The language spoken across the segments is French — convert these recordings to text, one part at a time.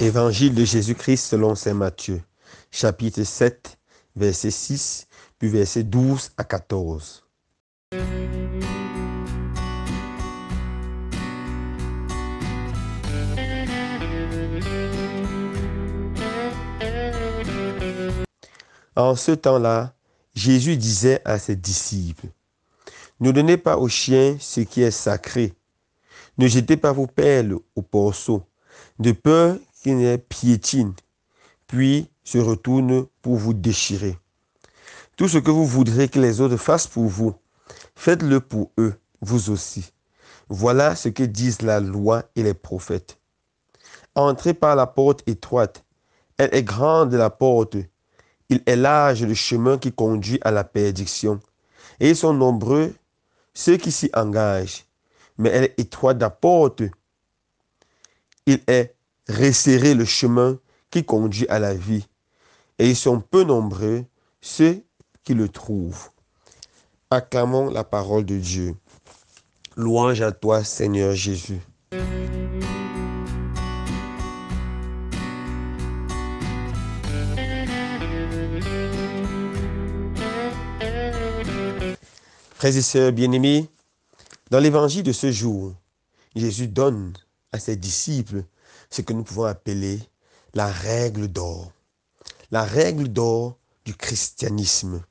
Évangile de Jésus-Christ selon Saint Matthieu, chapitre 7, verset 6, puis verset 12 à 14. En ce temps-là, Jésus disait à ses disciples, Ne donnez pas aux chiens ce qui est sacré, ne jetez pas vos perles au porceau, de peur qui ne piétine, puis se retourne pour vous déchirer. Tout ce que vous voudrez que les autres fassent pour vous, faites-le pour eux, vous aussi. Voilà ce que disent la loi et les prophètes. Entrez par la porte étroite. Elle est grande la porte. Il est large le chemin qui conduit à la perdition. Et ils sont nombreux ceux qui s'y engagent. Mais elle est étroite la porte. Il est resserrer le chemin qui conduit à la vie. Et ils sont peu nombreux ceux qui le trouvent. Acclamons la parole de Dieu. Louange à toi, Seigneur Jésus. Frères et bien-aimés, dans l'évangile de ce jour, Jésus donne à ses disciples ce que nous pouvons appeler la règle d'or. La règle d'or du christianisme.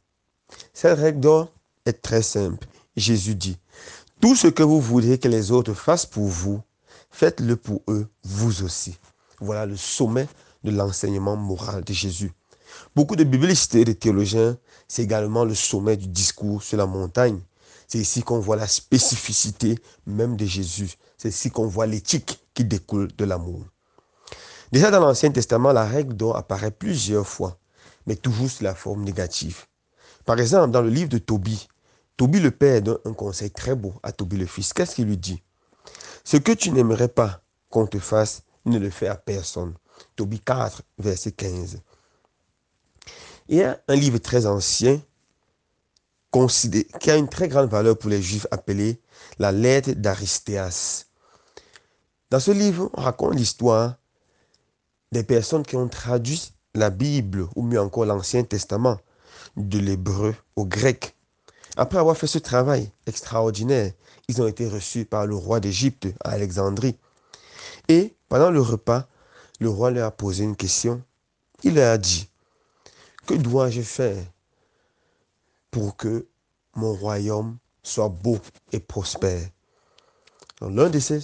Cette règle d'or est très simple. Jésus dit, tout ce que vous voudrez que les autres fassent pour vous, faites-le pour eux, vous aussi. Voilà le sommet de l'enseignement moral de Jésus. Beaucoup de biblistes et de théologiens, c'est également le sommet du discours sur la montagne. C'est ici qu'on voit la spécificité même de Jésus. C'est ici qu'on voit l'éthique qui découle de l'amour. Déjà dans l'Ancien Testament, la règle d'or apparaît plusieurs fois, mais toujours sous la forme négative. Par exemple, dans le livre de Tobie, Tobie le père donne un conseil très beau à Tobie le fils. Qu'est-ce qu'il lui dit Ce que tu n'aimerais pas qu'on te fasse, ne le fais à personne. Tobie 4, verset 15. Il y a un livre très ancien qui a une très grande valeur pour les Juifs appelé la lettre d'Aristéas. Dans ce livre, on raconte l'histoire des personnes qui ont traduit la Bible, ou mieux encore l'Ancien Testament, de l'hébreu au grec. Après avoir fait ce travail extraordinaire, ils ont été reçus par le roi d'Égypte à Alexandrie. Et pendant le repas, le roi leur a posé une question. Il leur a dit, que dois-je faire pour que mon royaume soit beau et prospère L'un de ces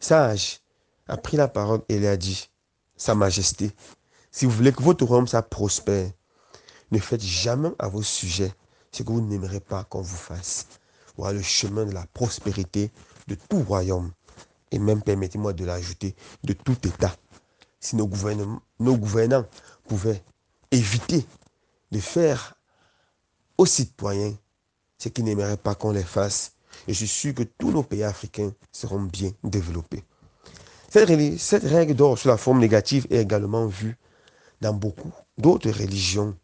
sages a pris la parole et lui a dit, Sa Majesté, si vous voulez que votre royaume ça prospère, ne faites jamais à vos sujets ce que vous n'aimerez pas qu'on vous fasse. Voilà le chemin de la prospérité de tout royaume. Et même, permettez-moi de l'ajouter, de tout État. Si nos, nos gouvernants pouvaient éviter de faire aux citoyens ce qu'ils n'aimeraient pas qu'on les fasse, et je suis sûr que tous nos pays africains seront bien développés. Cette, règle d'or sous la forme négative est également vue dans beaucoup d'autres religions,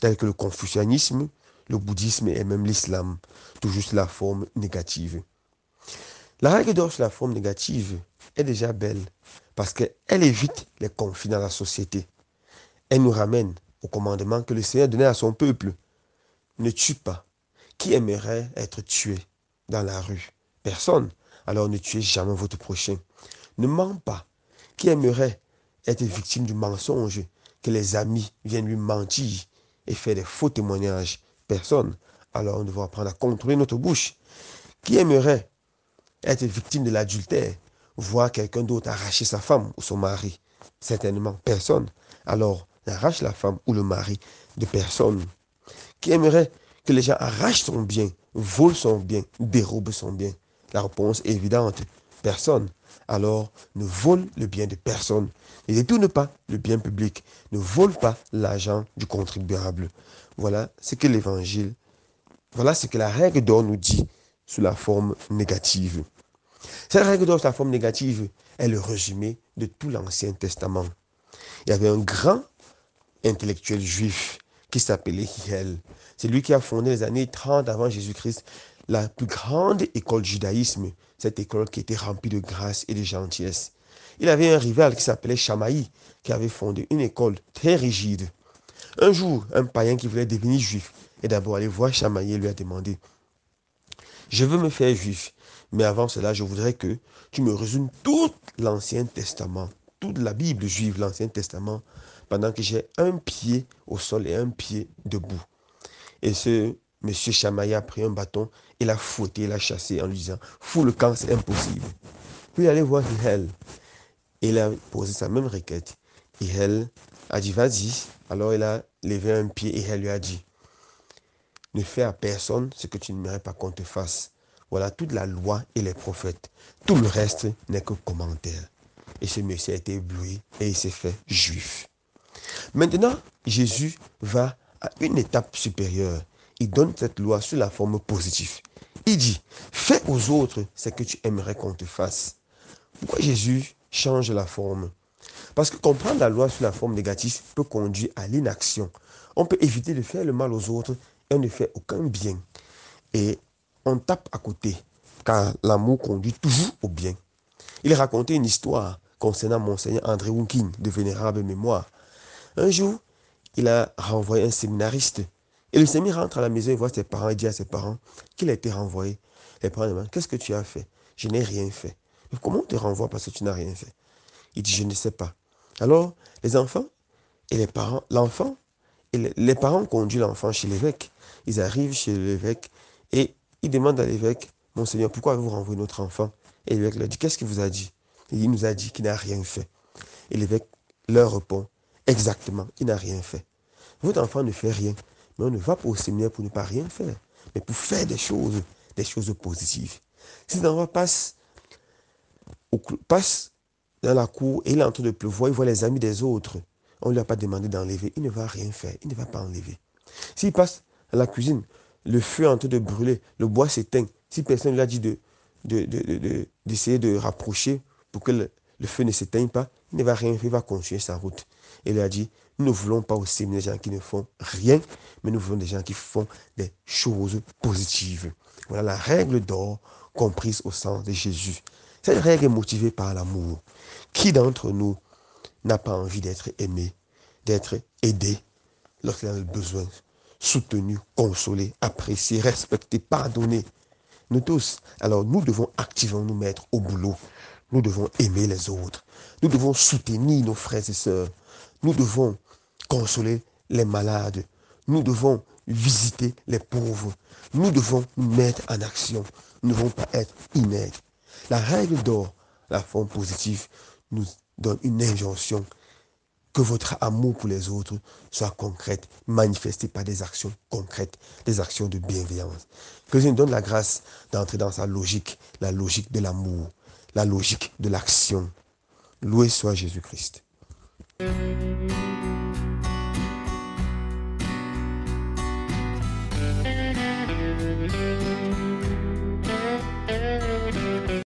telles que le confucianisme, le bouddhisme et même l'islam, toujours juste la forme négative. La règle d'or sous la forme négative est déjà belle parce qu'elle évite les conflits dans la société. Elle nous ramène au commandement que le Seigneur donnait à son peuple. Ne tue pas. Qui aimerait être tué dans la rue Personne. Alors ne tuez jamais votre prochain. Ne ment pas. Qui aimerait être victime du mensonge que les amis viennent lui mentir et faire des faux témoignages Personne. Alors on devons apprendre à contrôler notre bouche. Qui aimerait être victime de l'adultère, voir quelqu'un d'autre arracher sa femme ou son mari Certainement personne. Alors arrache la femme ou le mari de personne. Qui aimerait que les gens arrachent son bien Vole son bien, dérobe son bien La réponse est évidente. Personne. Alors, ne vole le bien de personne. Ne détourne pas le bien public. Ne vole pas l'argent du contribuable. Voilà ce que l'évangile, voilà ce que la règle d'or nous dit sous la forme négative. Cette règle d'or sous la forme négative est le résumé de tout l'Ancien Testament. Il y avait un grand intellectuel juif qui s'appelait Hiel. C'est lui qui a fondé les années 30 avant Jésus-Christ la plus grande école du judaïsme, cette école qui était remplie de grâce et de gentillesse. Il avait un rival qui s'appelait Chamaï, qui avait fondé une école très rigide. Un jour, un païen qui voulait devenir juif est d'abord allé voir Shamaï et lui a demandé Je veux me faire juif, mais avant cela, je voudrais que tu me résumes tout l'Ancien Testament, toute la Bible juive, l'Ancien Testament, pendant que j'ai un pied au sol et un pied debout. Et ce monsieur Chamaïa a pris un bâton et l'a fouetté, l'a chassé en lui disant Fous le camp, c'est impossible. Puis il allé voir Hillel. Et il a posé sa même requête. Hillel a dit Vas-y. Alors il a levé un pied et Hillel lui a dit Ne fais à personne ce que tu ne mérites pas qu'on te fasse. Voilà toute la loi et les prophètes. Tout le reste n'est que commentaire. Et ce monsieur a été ébloui et il s'est fait juif. Maintenant, Jésus va à une étape supérieure. Il donne cette loi sous la forme positive. Il dit, fais aux autres ce que tu aimerais qu'on te fasse. Pourquoi Jésus change la forme Parce que comprendre la loi sous la forme négative peut conduire à l'inaction. On peut éviter de faire le mal aux autres et ne fait aucun bien. Et on tape à côté, car l'amour conduit toujours au bien. Il racontait une histoire concernant Monseigneur André Wunking, de vénérable mémoire. Un jour, il a renvoyé un séminariste. Et le séminaire rentre à la maison, il voit ses parents, il dit à ses parents qu'il a été renvoyé. Les parents demandent, qu'est-ce que tu as fait Je n'ai rien fait. comment on te renvoie parce que tu n'as rien fait Il dit, je ne sais pas. Alors, les enfants et les parents, l'enfant, et les, parents conduisent l'enfant chez l'évêque. Ils arrivent chez l'évêque et ils demandent à l'évêque, Monseigneur, pourquoi avez-vous renvoyé notre enfant Et l'évêque leur dit, qu'est-ce qu'il vous a dit Il nous a dit qu'il n'a rien fait. Et l'évêque leur répond, Exactement, il n'a rien fait. Votre enfant ne fait rien, mais on ne va pas au séminaire pour ne pas rien faire, mais pour faire des choses, des choses positives. Si l'enfant passe, au, passe dans la cour et il est en train de pleuvoir, il voit les amis des autres, on ne lui a pas demandé d'enlever, il ne va rien faire, il ne va pas enlever. S'il passe à la cuisine, le feu est en train de brûler, le bois s'éteint, si personne ne lui a dit de, d'essayer de, rapprocher pour que le, le feu ne s'éteigne pas, il ne va rien faire, il va continuer sa route et a dit, nous ne voulons pas aussi des gens qui ne font rien, mais nous voulons des gens qui font des choses positives. Voilà la règle d'or comprise au sens de Jésus. Cette règle est motivée par l'amour. Qui d'entre nous n'a pas envie d'être aimé, d'être aidé lorsqu'il a besoin, soutenu, consolé, apprécié, respecté, pardonné Nous tous. Alors nous devons activement nous mettre au boulot. Nous devons aimer les autres. Nous devons soutenir nos frères et sœurs. Nous devons consoler les malades. Nous devons visiter les pauvres. Nous devons nous mettre en action. Nous ne devons pas être inertes. La règle d'or, la forme positive, nous donne une injonction que votre amour pour les autres soit concrète, manifesté par des actions concrètes, des actions de bienveillance. Que Dieu nous donne la grâce d'entrer dans sa logique, la logique de l'amour, la logique de l'action. Loué soit Jésus-Christ. Thank you.